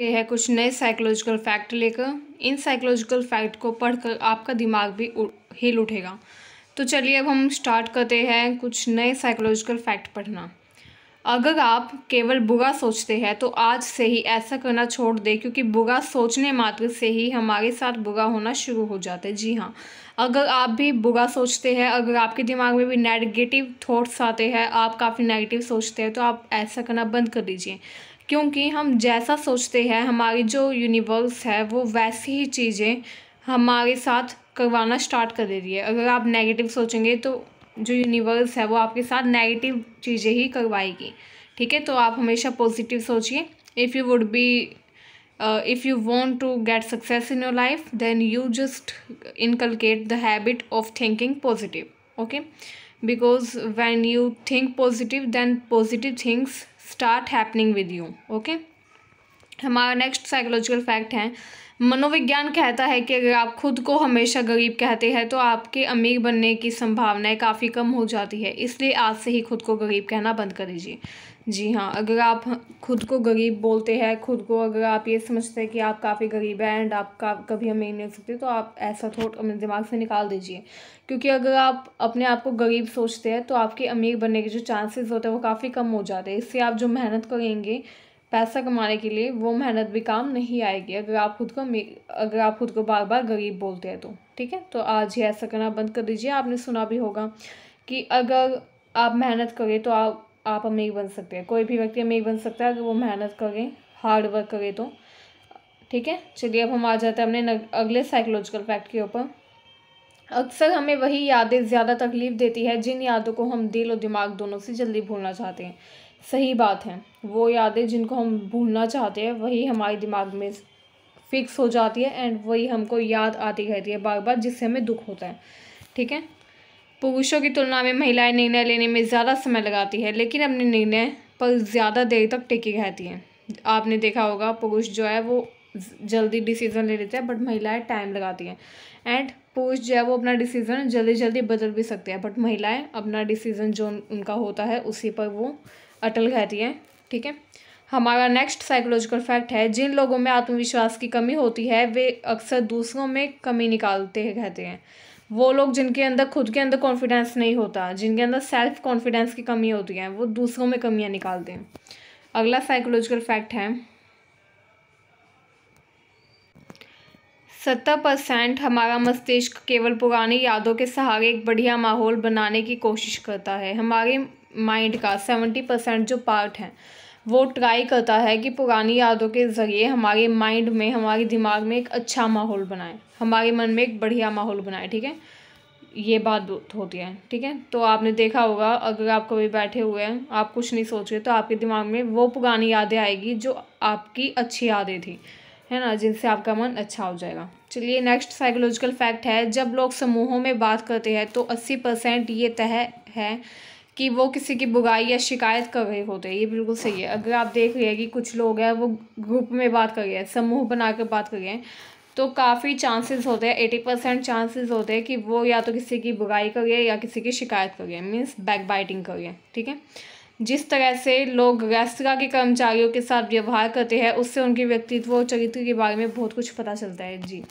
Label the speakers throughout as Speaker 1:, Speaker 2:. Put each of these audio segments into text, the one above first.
Speaker 1: ये है कुछ नए साइकोलॉजिकल फैक्ट लेकर इन साइकोलॉजिकल फैक्ट को पढ़कर आपका दिमाग भी हिल उठेगा तो चलिए अब हम स्टार्ट करते हैं कुछ नए साइकोलॉजिकल फैक्ट पढ़ना अगर आप केवल बुरा सोचते हैं तो आज से ही ऐसा करना छोड़ दें क्योंकि बुरा सोचने मात्र से ही हमारे साथ बुरा होना शुरू हो जाता है जी हाँ अगर आप भी बुरा सोचते हैं अगर आपके दिमाग में भी नेगेटिव थॉट्स आते हैं आप काफ़ी नेगेटिव सोचते हैं तो आप ऐसा करना बंद कर दीजिए क्योंकि हम जैसा सोचते हैं हमारी जो यूनिवर्स है वो वैसी ही चीज़ें हमारे साथ करवाना स्टार्ट कर दे रही है अगर आप नेगेटिव सोचेंगे तो जो यूनिवर्स है वो आपके साथ नेगेटिव चीज़ें ही करवाएगी ठीक है तो आप हमेशा पॉजिटिव सोचिए if you would be if you want to get success in your life then you just inculcate the habit of thinking positive okay because when you think positive then positive things start happening with you okay हमारा next psychological fact है मनोविज्ञान कहता है कि अगर आप खुद को हमेशा गरीब कहते हैं तो आपके अमीर बनने की संभावनाएं काफ़ी कम हो जाती है इसलिए आज से ही खुद को गरीब कहना बंद कर दीजिए जी हाँ अगर आप खुद को गरीब बोलते हैं खुद को अगर आप ये समझते हैं कि आप काफ़ी गरीब हैं एंड आप का कभी अमीर नहीं हो सकते तो आप ऐसा थॉट अपने दिमाग से निकाल दीजिए क्योंकि अगर आप अपने आप को गरीब सोचते हैं तो आपके अमीर बनने के जो चांसेस होते हैं वो काफ़ी कम हो जाते हैं इससे आप जो मेहनत करेंगे पैसा कमाने के लिए वो मेहनत भी काम नहीं आएगी अगर आप खुद को अगर आप खुद को बार बार गरीब बोलते हैं तो ठीक है तो आज ही ऐसा करना बंद कर दीजिए आपने सुना भी होगा कि अगर आप मेहनत करें तो आप आप अमीर बन सकते हैं कोई भी व्यक्ति अमीर बन सकता है अगर वो मेहनत करें हार्ड वर्क करे तो ठीक है चलिए अब हम आ जाते हैं अपने अगले साइकोलॉजिकल फैक्ट के ऊपर अक्सर हमें वही यादें ज़्यादा तकलीफ देती है जिन यादों को हम दिल और दिमाग दोनों से जल्दी भूलना चाहते हैं सही बात है वो यादें जिनको हम भूलना चाहते हैं वही हमारे दिमाग में फिक्स हो जाती है एंड वही हमको याद आती रहती है बार बार जिससे हमें दुख होता है ठीक है पुरुषों की तुलना में महिलाएं निर्णय लेने में ज़्यादा समय लगाती है लेकिन अपने निर्णय पर ज़्यादा देर तक टिकी रहती हैं आपने देखा होगा पुरुष जो है वो जल्दी डिसीज़न ले लेते हैं बट महिलाएं टाइम लगाती हैं एंड पुरुष जो है वो अपना डिसीज़न जल्दी जल्दी बदल भी सकते हैं बट महिलाएँ अपना डिसीज़न जो उनका होता है उसी पर वो अटल रहती हैं ठीक है हमारा नेक्स्ट साइकोलॉजिकल फैक्ट है जिन लोगों में आत्मविश्वास की कमी होती है वे अक्सर दूसरों में कमी निकालते रहते हैं वो लोग जिनके अंदर खुद के अंदर कॉन्फिडेंस नहीं होता जिनके अंदर सेल्फ कॉन्फिडेंस की कमी होती है वो दूसरों में कमियाँ निकालते हैं अगला साइकोलॉजिकल फैक्ट है सत्तर परसेंट हमारा मस्तिष्क केवल पुरानी यादों के सहारे एक बढ़िया माहौल बनाने की कोशिश करता है हमारे माइंड का सेवेंटी परसेंट जो पार्ट है वो ट्राई करता है कि पुरानी यादों के ज़रिए हमारे माइंड में हमारे दिमाग में एक अच्छा माहौल बनाए हमारे मन में एक बढ़िया माहौल बनाए ठीक है ये बात होती है ठीक है तो आपने देखा होगा अगर आप कभी बैठे हुए हैं आप कुछ नहीं सोच रहे तो आपके दिमाग में वो पुरानी यादें आएगी जो आपकी अच्छी यादें थी है ना जिनसे आपका मन अच्छा हो जाएगा चलिए नेक्स्ट साइकोलॉजिकल फैक्ट है जब लोग समूहों में बात करते हैं तो अस्सी परसेंट ये तय है कि वो किसी की बुगाई या शिकायत कर रहे होते हैं ये बिल्कुल सही है अगर आप देख रहे हैं कि कुछ लोग हैं वो ग्रुप में बात कर रहे हैं समूह कर बात कर रहे हैं तो काफ़ी चांसेस होते हैं एटी परसेंट चांसेस होते हैं कि वो या तो किसी की बुराई करिए या किसी की शिकायत कर करिए मीन्स बैक बाइटिंग कर करिए ठीक है जिस तरह से लोग रेस्तरा के कर्मचारियों के साथ व्यवहार करते हैं उससे उनके व्यक्तित्व और चरित्र के बारे में बहुत कुछ पता चलता है जी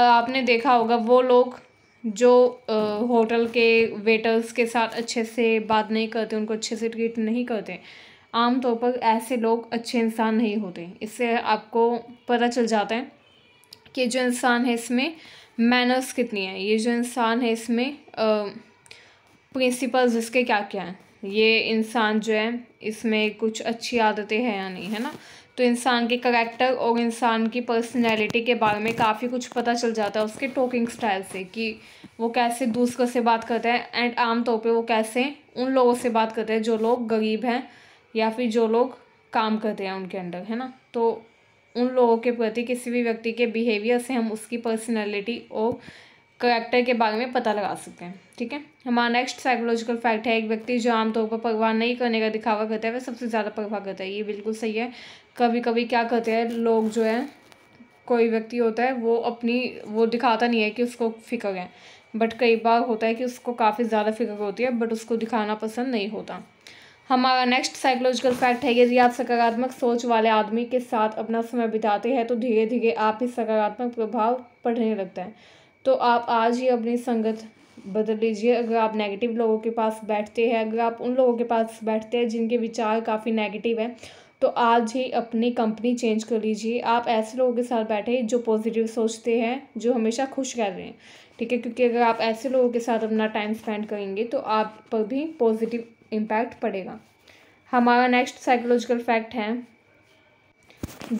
Speaker 1: आपने देखा होगा वो लोग जो होटल के वेटर्स के साथ अच्छे से बात नहीं करते उनको अच्छे से ट्रीट नहीं करते आमतौर पर ऐसे लोग अच्छे इंसान नहीं होते इससे आपको पता चल जाता है कि जो इंसान है इसमें मैनर्स कितनी है ये जो इंसान है इसमें प्रिंसिपल्स इसके क्या क्या हैं ये इंसान जो है इसमें कुछ अच्छी आदतें हैं या नहीं है ना तो इंसान के करेक्टर और इंसान की पर्सनैलिटी के बारे में काफ़ी कुछ पता चल जाता है उसके टॉकिंग स्टाइल से कि वो कैसे दूसरों से बात करते हैं एंड आमतौर पर वो कैसे उन लोगों से बात करते हैं जो लोग गरीब हैं या फिर जो लोग काम करते हैं उनके अंडर है ना तो उन लोगों के प्रति किसी भी व्यक्ति के बिहेवियर से हम उसकी पर्सनैलिटी और करेक्टर के बारे में पता लगा सकते हैं ठीक है हमारा नेक्स्ट साइकोलॉजिकल फैक्ट है एक व्यक्ति जो आमतौर पर परवाह नहीं करने का दिखावा करता है वह सबसे ज़्यादा परवाह करता है ये बिल्कुल सही है कभी कभी क्या कहते हैं लोग जो है कोई व्यक्ति होता है वो अपनी वो दिखाता नहीं है कि उसको फिकर है बट कई बार होता है कि उसको काफ़ी ज़्यादा फिक्र होती है बट उसको दिखाना पसंद नहीं होता हमारा नेक्स्ट साइकोलॉजिकल फैक्ट है यदि आप सकारात्मक सोच वाले आदमी के साथ अपना समय बिताते हैं तो धीरे धीरे आप ही सकारात्मक प्रभाव पड़ने लगता है तो आप आज ही अपनी संगत बदल लीजिए अगर आप नेगेटिव लोगों के पास बैठते हैं अगर आप उन लोगों के पास बैठते हैं जिनके विचार काफ़ी नेगेटिव हैं तो आज ही अपनी कंपनी चेंज कर लीजिए आप ऐसे लोगों के साथ बैठे जो पॉजिटिव सोचते हैं जो हमेशा खुश रह रहे हैं ठीक है क्योंकि अगर आप ऐसे लोगों के साथ अपना टाइम स्पेंड करेंगे तो आप पर भी पॉजिटिव इम्पैक्ट पड़ेगा हमारा नेक्स्ट साइकोलॉजिकल फैक्ट है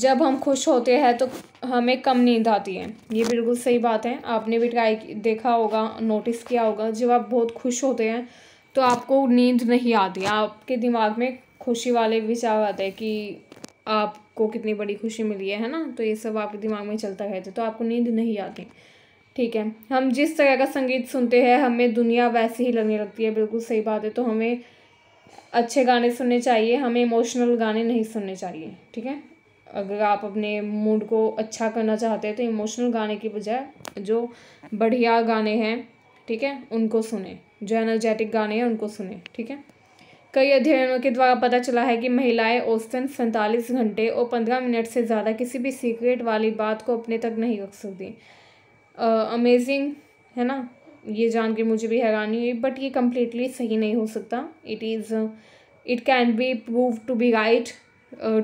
Speaker 1: जब हम खुश होते हैं तो हमें कम नींद आती है ये बिल्कुल सही बात है आपने भी ट्राई देखा होगा नोटिस किया होगा जब आप बहुत खुश होते हैं तो आपको नींद नहीं आती आपके दिमाग में खुशी वाले विचार आते हैं कि आपको कितनी बड़ी खुशी मिली है ना तो ये सब आपके दिमाग में चलता रहता है तो आपको नींद नहीं आती ठीक है हम जिस तरह का संगीत सुनते हैं हमें दुनिया वैसे ही लगने लगती है बिल्कुल सही बात है तो हमें अच्छे गाने सुनने चाहिए हमें इमोशनल गाने नहीं सुनने चाहिए ठीक है अगर आप अपने मूड को अच्छा करना चाहते हैं तो इमोशनल गाने की बजाय जो बढ़िया गाने हैं ठीक है उनको सुने जो एनर्जेटिक गाने हैं उनको सुने ठीक है कई अध्ययनों के द्वारा पता चला है कि महिलाएं औसतन सैंतालीस घंटे और पंद्रह मिनट से ज़्यादा किसी भी सीक्रेट वाली बात को अपने तक नहीं रख सकती अमेजिंग है ना ये जान के मुझे भी हैरानी हुई बट ये कम्प्लीटली सही नहीं हो सकता it is it can be prove to be right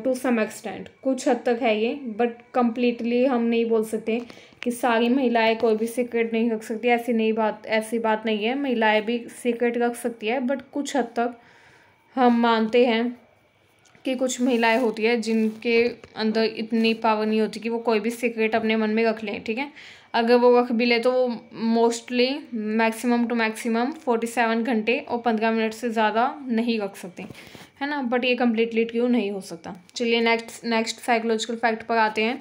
Speaker 1: to some extent कुछ हद तक है ये बट कम्प्लीटली हम नहीं बोल सकते कि सारी महिलाएं कोई भी सीक्रेट नहीं रख सकती ऐसी नहीं बात ऐसी बात नहीं है महिलाएं भी सीक्रेट रख सकती है बट कुछ हद तक हम मानते हैं कि कुछ महिलाएं होती है जिनके अंदर इतनी पावर नहीं होती कि वो कोई भी सीक्रेट अपने मन में रख लें ठीक है अगर वो रख भी ले तो वो mostly maximum to maximum forty seven घंटे और पंद्रह मिनट से ज़्यादा नहीं रख सकते है ना बट ये कम्प्लीटली ट्रू नहीं हो सकता चलिए नेक्स्ट नेक्स्ट साइकोलॉजिकल फैक्ट पर आते हैं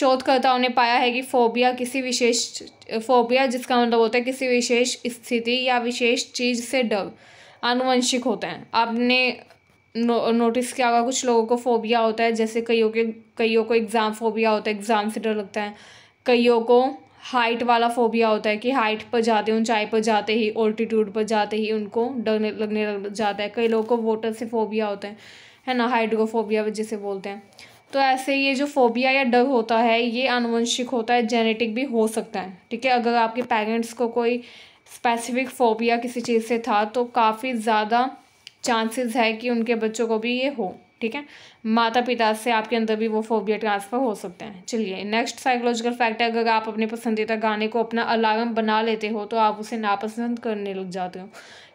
Speaker 1: शोधकर्ताओं ने पाया है कि फोबिया किसी विशेष फोबिया जिसका मतलब होता है किसी विशेष स्थिति या विशेष चीज़ से डर आनुवंशिक होते हैं आपने नो, नोटिस किया होगा कुछ लोगों को फोबिया होता है जैसे कईयों के कईयों को एग्ज़ाम फोबिया होता है एग्ज़ाम से डर लगता है कईयों को हाइट वाला फोबिया होता है कि हाइट पर जाते ऊंचाई पर जाते ही ऑल्टीट्यूड पर जाते ही उनको डरने लगने लग जाता है कई लोगों को वोटर से फोबिया होता है है ना हाइड्रोफोबिया जिसे बोलते हैं तो ऐसे ये जो फोबिया या डर होता है ये आनुवंशिक होता है जेनेटिक भी हो सकता है ठीक है अगर आपके पेरेंट्स को कोई स्पेसिफिक फ़ोबिया किसी चीज़ से था तो काफ़ी ज़्यादा चांसेस है कि उनके बच्चों को भी ये हो ठीक है माता पिता से आपके अंदर भी वो फोबिया ट्रांसफ़र हो सकते हैं चलिए नेक्स्ट साइकोलॉजिकल फैक्ट है अगर आप अपने पसंदीदा गाने को अपना अलार्म बना लेते हो तो आप उसे नापसंद करने लग जाते हो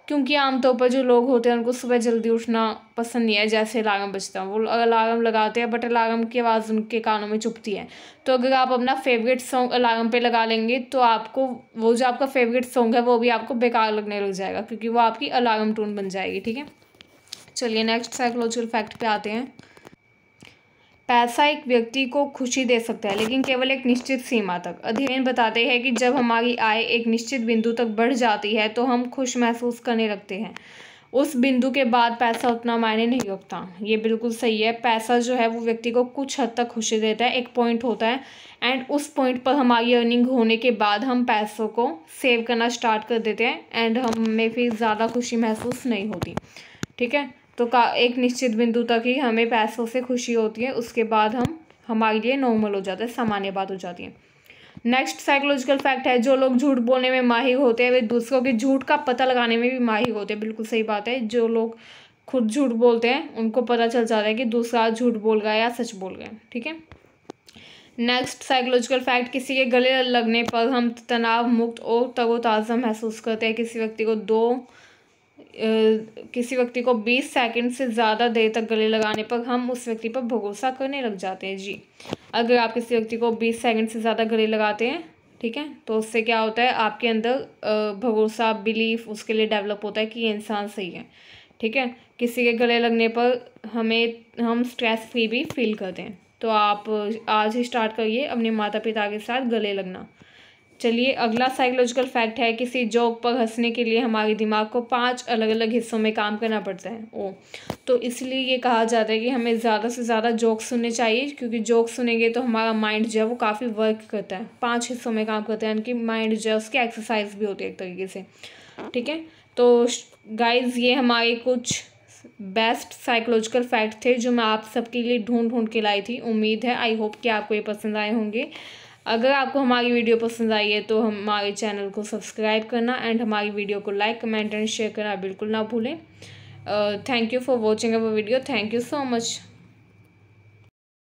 Speaker 1: क्योंकि आमतौर पर जो लोग होते हैं उनको सुबह जल्दी उठना पसंद नहीं है जैसे अलार्म बजता है वो अलार्म लगाते हैं बट अलार्म की आवाज़ उनके कानों में चुपती है तो अगर आप अपना फेवरेट सॉन्ग अलार्म पे लगा लेंगे तो आपको वो जो आपका फेवरेट सॉन्ग है वो भी आपको बेकार लगने लग जाएगा क्योंकि वो आपकी अलार्म टून बन जाएगी ठीक है चलिए नेक्स्ट साइकोलॉजिकल फैक्ट पे आते हैं पैसा एक व्यक्ति को खुशी दे सकता है लेकिन केवल एक निश्चित सीमा तक अध्ययन बताते हैं कि जब हमारी आय एक निश्चित बिंदु तक बढ़ जाती है तो हम खुश महसूस करने लगते हैं उस बिंदु के बाद पैसा उतना मायने नहीं रखता ये बिल्कुल सही है पैसा जो है वो व्यक्ति को कुछ हद तक खुशी देता है एक पॉइंट होता है एंड उस पॉइंट पर हमारी अर्निंग होने के बाद हम पैसों को सेव करना स्टार्ट कर देते हैं एंड हमें फिर ज़्यादा खुशी महसूस नहीं होती ठीक है तो का एक निश्चित बिंदु तक ही हमें पैसों से खुशी होती है उसके बाद हम हमारे लिए नॉर्मल हो जाता है सामान्य बात हो जाती है नेक्स्ट साइकोलॉजिकल फैक्ट है जो लोग झूठ बोलने में माहिर होते हैं वे दूसरों के झूठ का पता लगाने में भी माहिर होते हैं बिल्कुल सही बात है जो लोग खुद झूठ बोलते हैं उनको पता चल जाता है कि दूसरा झूठ बोल गया या सच बोल गए ठीक है नेक्स्ट साइकोलॉजिकल फैक्ट किसी के गले लगने पर हम तनाव मुक्त और तगोताजा महसूस करते हैं किसी व्यक्ति को दो किसी व्यक्ति को 20 सेकंड से ज़्यादा देर तक गले लगाने पर हम उस व्यक्ति पर भरोसा करने लग जाते हैं जी अगर आप किसी व्यक्ति को 20 सेकंड से ज़्यादा गले लगाते हैं ठीक है तो उससे क्या होता है आपके अंदर भरोसा बिलीफ उसके लिए डेवलप होता है कि ये इंसान सही है ठीक है किसी के गले लगने पर हमें हम स्ट्रेस फ्री भी फील करते हैं तो आप आज ही स्टार्ट करिए अपने माता पिता के साथ गले लगना चलिए अगला साइकोलॉजिकल फैक्ट है किसी जॉक पर हंसने के लिए हमारे दिमाग को पांच अलग अलग हिस्सों में काम करना पड़ता है ओ तो इसलिए ये कहा जाता है कि हमें ज़्यादा से ज़्यादा जॉक सुनने चाहिए क्योंकि जॉक सुनेंगे तो हमारा माइंड जो है वो काफ़ी वर्क करता है पांच हिस्सों में काम करता है यानी कि माइंड जो है उसकी एक्सरसाइज भी होती है एक तरीके से ठीक है तो गाइज ये हमारे कुछ बेस्ट साइकोलॉजिकल फैक्ट थे जो मैं आप सबके लिए ढूंढ ढूंढ के लाई थी उम्मीद है आई होप कि आपको ये पसंद आए होंगे अगर आपको हमारी वीडियो पसंद आई है तो हमारे चैनल को सब्सक्राइब करना एंड हमारी वीडियो को लाइक कमेंट एंड शेयर करना बिल्कुल ना भूलें thank you for watching our video thank you so much